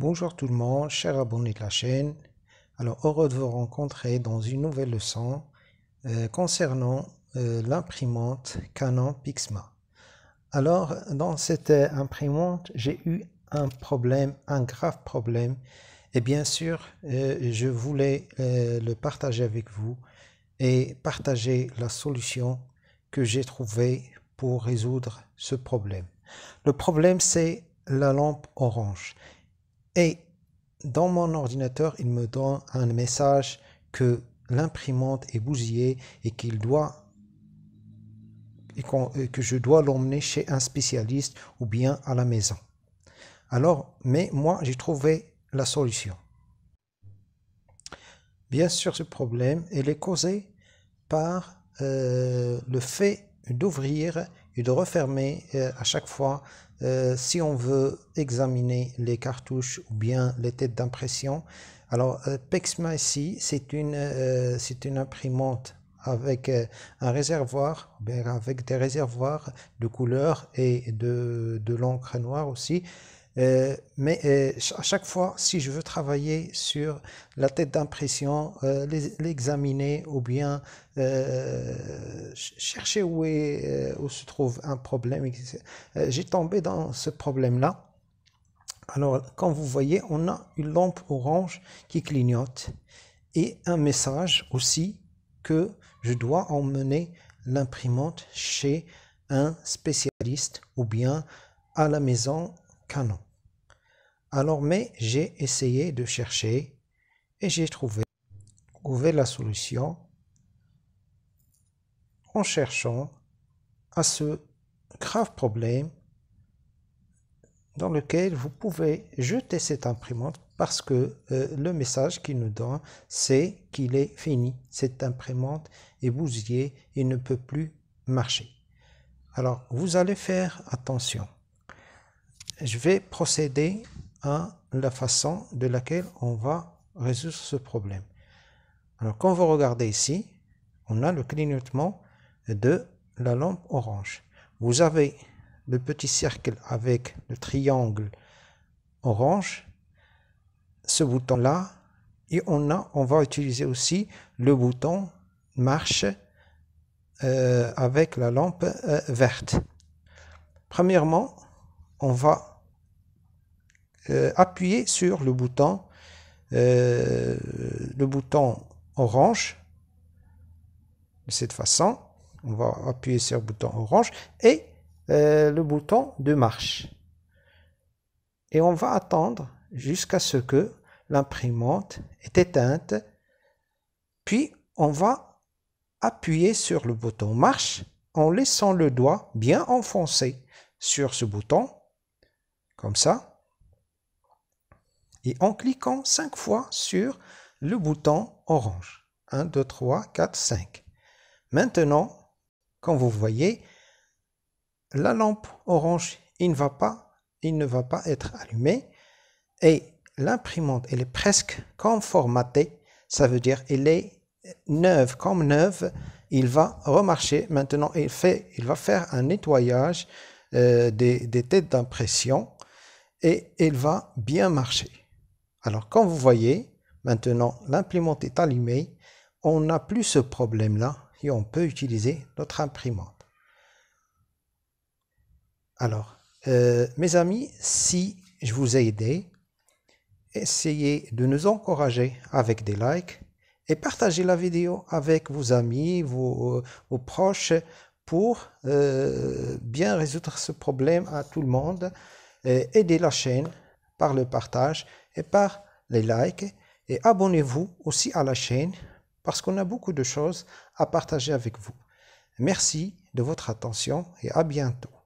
Bonjour tout le monde, chers abonnés de la chaîne. Alors, heureux de vous rencontrer dans une nouvelle leçon euh, concernant euh, l'imprimante Canon Pixma. Alors, dans cette imprimante, j'ai eu un problème, un grave problème. Et bien sûr, euh, je voulais le partager avec vous et partager la solution que j'ai trouvée pour résoudre ce problème. Le problème, c'est la lampe orange. Et dans mon ordinateur, il me donne un message que l'imprimante est bousillée et qu'il doit et que je dois l'emmener chez un spécialiste ou bien à la maison. Alors, mais moi, j'ai trouvé la solution. Bien sûr, ce problème, est causé par euh, le fait d'ouvrir de refermer euh, à chaque fois euh, si on veut examiner les cartouches ou bien les têtes d'impression. Alors euh, Pexma ici, c'est une, c'est une imprimante avec un réservoir, avec des réservoirs de couleur et de, de l'encre noire aussi. Euh, mais euh, à chaque fois, si je veux travailler sur la tête d'impression, euh, l'examiner ou bien chercher où, où se trouve un problème, j'ai tombé dans ce problème-là. Alors, comme vous voyez, on a une lampe orange qui clignote et un message aussi que je dois emmener l'imprimante chez un spécialiste ou bien à la maison Canon. Alors, mais j'ai essayé de chercher et j'ai trouvé, la solution en cherchant à ce grave problème dans lequel vous pouvez jeter cette imprimante parce que euh, le message qu'il nous donne, c'est qu'il est fini. Cette imprimante est bousillée et ne peut plus marcher. Alors, vous allez faire attention. Je vais procéder la façon de laquelle on va résoudre ce problème. Alors quand vous regardez ici, on a le clignotement de la lampe orange. Vous avez le petit cercle avec le triangle orange, ce bouton-là, et on, a, on va utiliser aussi le bouton marche euh, avec la lampe euh, verte. Premièrement, on va euh, appuyer sur le bouton, euh, le bouton orange. De cette façon, on va appuyer sur le bouton orange et euh, le bouton de marche. Et on va attendre jusqu'à ce que l'imprimante est éteinte. Puis on va appuyer sur le bouton marche en laissant le doigt bien enfoncé sur ce bouton, comme ça et en cliquant 5 fois sur le bouton orange. 1, 2, 3, 4, 5. Maintenant, comme vous voyez, la lampe orange il ne va pas, ne va pas être allumée et l'imprimante elle est presque comme formatée, ça veut dire elle est neuve comme neuve, il va remarcher maintenant il fait il va faire un nettoyage euh, des, des têtes d'impression et il va bien marcher. Alors comme vous voyez, maintenant l'imprimante est allumée, on n'a plus ce problème-là et on peut utiliser notre imprimante. Alors, euh, mes amis, si je vous ai aidé, essayez de nous encourager avec des likes et partagez la vidéo avec vos amis, vos, euh, proches pour euh, bien résoudre ce problème à tout le monde, et aider la chaîne par le partage et par les likes. Et abonnez-vous aussi à la chaîne parce qu'on a beaucoup de choses à partager avec vous. Merci de votre attention et à bientôt.